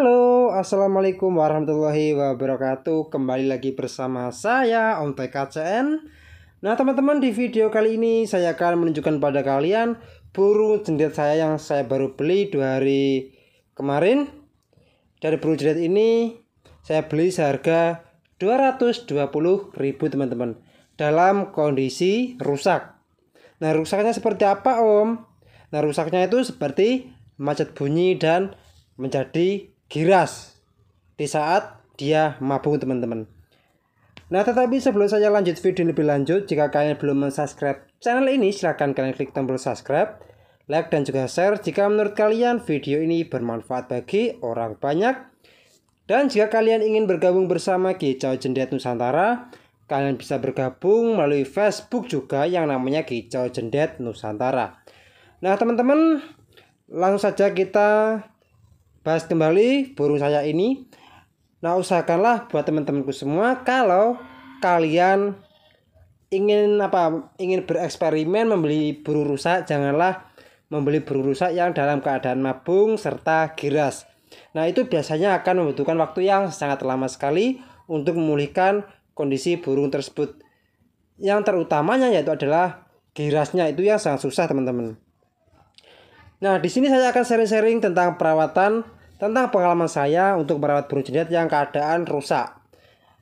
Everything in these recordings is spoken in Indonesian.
Halo, Assalamualaikum warahmatullahi wabarakatuh Kembali lagi bersama saya, Om TKCN Nah teman-teman, di video kali ini saya akan menunjukkan pada kalian Burung jendet saya yang saya baru beli dua hari kemarin Dari burung jendet ini, saya beli seharga 220 ribu teman-teman Dalam kondisi rusak Nah rusaknya seperti apa om? Nah rusaknya itu seperti macet bunyi dan menjadi Giras di saat dia mabuk teman-teman. Nah tetapi sebelum saya lanjut video lebih lanjut, jika kalian belum mensubscribe channel ini silahkan kalian klik tombol subscribe, like dan juga share jika menurut kalian video ini bermanfaat bagi orang banyak. Dan jika kalian ingin bergabung bersama Kicau Jendet Nusantara, kalian bisa bergabung melalui Facebook juga yang namanya Kicau Jendet Nusantara. Nah teman-teman, langsung saja kita Bahas kembali burung saya ini. Nah, usahakanlah buat teman-temanku semua kalau kalian ingin apa ingin bereksperimen membeli burung rusak janganlah membeli burung rusak yang dalam keadaan mabung serta giras. Nah, itu biasanya akan membutuhkan waktu yang sangat lama sekali untuk memulihkan kondisi burung tersebut. Yang terutamanya yaitu adalah girasnya itu yang sangat susah, teman-teman. Nah, di sini saya akan sharing-sharing tentang perawatan tentang pengalaman saya untuk merawat burung cendet yang keadaan rusak.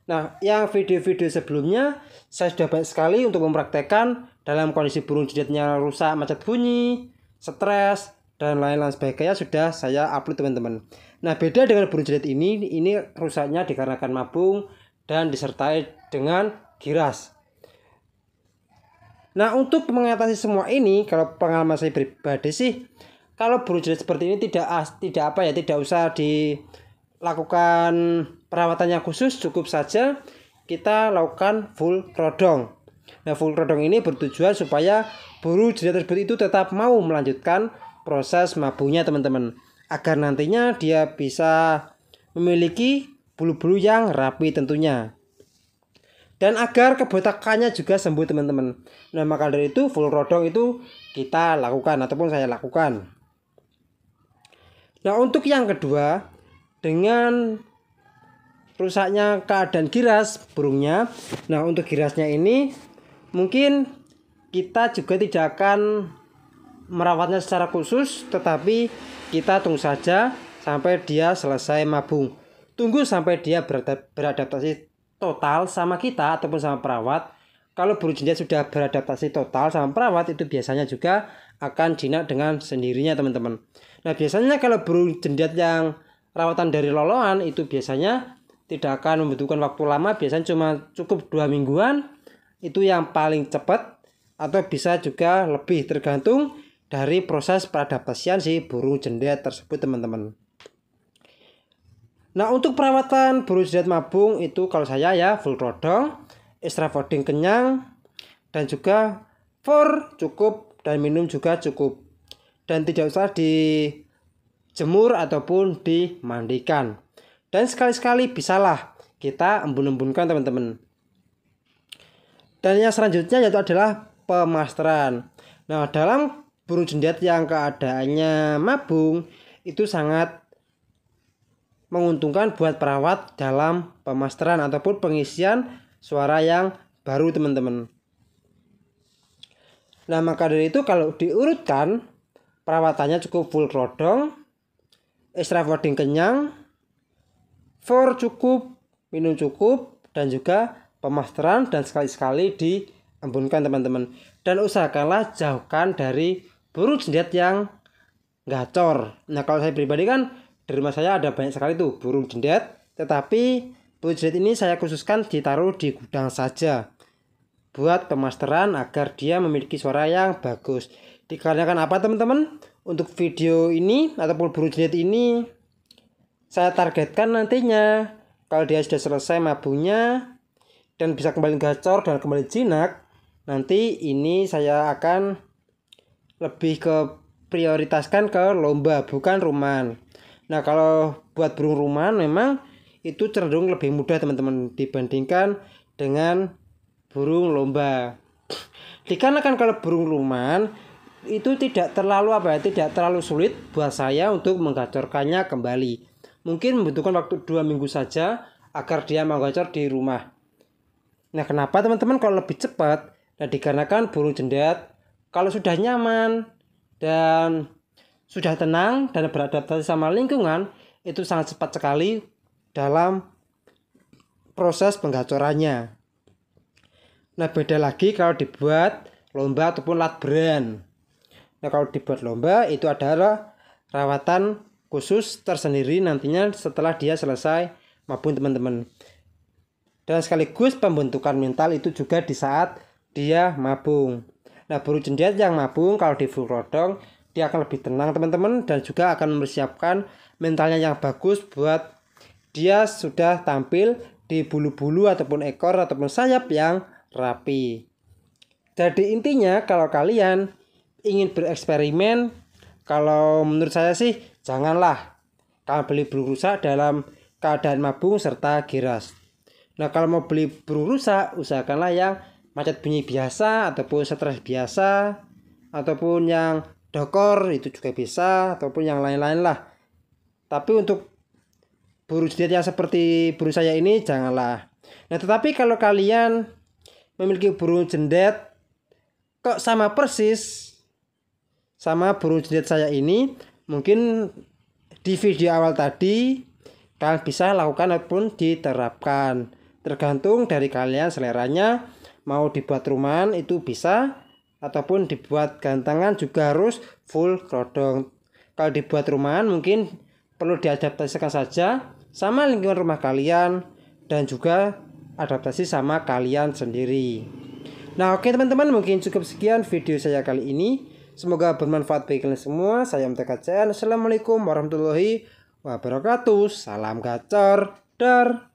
Nah, yang video-video sebelumnya saya sudah banyak sekali untuk mempraktekkan dalam kondisi burung cendetnya rusak, macet bunyi, stres, dan lain-lain sebagainya sudah saya upload teman-teman. Nah, beda dengan burung cendet ini, ini rusaknya dikarenakan mabung dan disertai dengan giras. Nah, untuk mengatasi semua ini, kalau pengalaman saya pribadi sih, kalau jenis seperti ini tidak tidak apa ya tidak usah dilakukan perawatannya khusus cukup saja kita lakukan full rodong nah full rodong ini bertujuan supaya buru jenis tersebut itu tetap mau melanjutkan proses mabunya teman-teman agar nantinya dia bisa memiliki bulu-bulu yang rapi tentunya dan agar kebotakannya juga sembuh teman-teman. Nah maka dari itu full rodong itu kita lakukan ataupun saya lakukan. Nah, untuk yang kedua, dengan rusaknya keadaan giras burungnya. Nah, untuk girasnya ini mungkin kita juga tidak akan merawatnya secara khusus, tetapi kita tunggu saja sampai dia selesai mabung. Tunggu sampai dia beradaptasi total sama kita ataupun sama perawat. Kalau burung jenjak sudah beradaptasi total sama perawat itu biasanya juga akan jinak dengan sendirinya teman-teman. Nah biasanya kalau burung jendat yang rawatan dari loloan itu biasanya tidak akan membutuhkan waktu lama biasanya cuma cukup dua mingguan itu yang paling cepat atau bisa juga lebih tergantung dari proses peradaptasian si burung jendet tersebut teman-teman. Nah untuk perawatan burung jendet mabung itu kalau saya ya full rodong, extra kenyang, dan juga for cukup dan minum juga cukup dan tidak usah dijemur ataupun dimandikan dan sekali-sekali bisalah kita embun-embunkan teman-teman dan yang selanjutnya yaitu adalah pemasteran nah dalam burung jendat yang keadaannya mabung itu sangat menguntungkan buat perawat dalam pemasteran ataupun pengisian suara yang baru teman-teman Nah maka dari itu kalau diurutkan perawatannya cukup full rodong extra fooding kenyang, for cukup, minum cukup, dan juga pemasteran dan sekali-sekali diembunkan teman-teman. Dan usahakanlah jauhkan dari burung jendet yang gacor. Nah kalau saya pribadi kan di rumah saya ada banyak sekali tuh burung jendet, tetapi burung jendet ini saya khususkan ditaruh di gudang saja buat pemasteran agar dia memiliki suara yang bagus dikarenakan apa teman-teman untuk video ini ataupun buru jenit ini saya targetkan nantinya kalau dia sudah selesai mabunya dan bisa kembali gacor dan kembali jinak nanti ini saya akan lebih ke prioritaskan ke lomba bukan ruman nah kalau buat burung ruman memang itu cenderung lebih mudah teman-teman dibandingkan dengan burung lomba. Dikarenakan kalau burung luman itu tidak terlalu apa ya, tidak terlalu sulit buat saya untuk menggacorkannya kembali. Mungkin membutuhkan waktu dua minggu saja agar dia menggacor di rumah. Nah kenapa teman-teman kalau lebih cepat? Nah dikarenakan burung jendet kalau sudah nyaman dan sudah tenang dan beradaptasi sama lingkungan itu sangat cepat sekali dalam proses penggacorannya. Nah beda lagi kalau dibuat lomba ataupun lat brand. Nah kalau dibuat lomba itu adalah rawatan khusus tersendiri nantinya setelah dia selesai maupun teman-teman. Dan sekaligus pembentukan mental itu juga di saat dia mabung. Nah, buru cendet yang mabung kalau di Furodong dia akan lebih tenang teman-teman dan juga akan mempersiapkan mentalnya yang bagus buat dia sudah tampil di bulu-bulu ataupun ekor ataupun sayap yang rapi. Jadi intinya kalau kalian ingin bereksperimen, kalau menurut saya sih janganlah kalian beli burung rusak dalam keadaan mabung serta giras. Nah kalau mau beli burung rusak usahakanlah yang macet bunyi biasa ataupun stres biasa ataupun yang dokor itu juga bisa ataupun yang lain-lain lah. Tapi untuk buru jenis yang seperti buru saya ini janganlah. Nah tetapi kalau kalian memiliki burung jendet kok sama persis sama burung jendet saya ini mungkin di video awal tadi kalian bisa lakukan ataupun diterapkan tergantung dari kalian seleranya mau dibuat rumahan itu bisa ataupun dibuat gantangan juga harus full kerodong kalau dibuat rumahan mungkin perlu diadaptasikan saja sama lingkungan rumah kalian dan juga adaptasi sama kalian sendiri. Nah, oke teman-teman, mungkin cukup sekian video saya kali ini. Semoga bermanfaat bagi kalian semua. Saya MTKCN. Assalamualaikum warahmatullahi wabarakatuh. Salam gacor. Dar.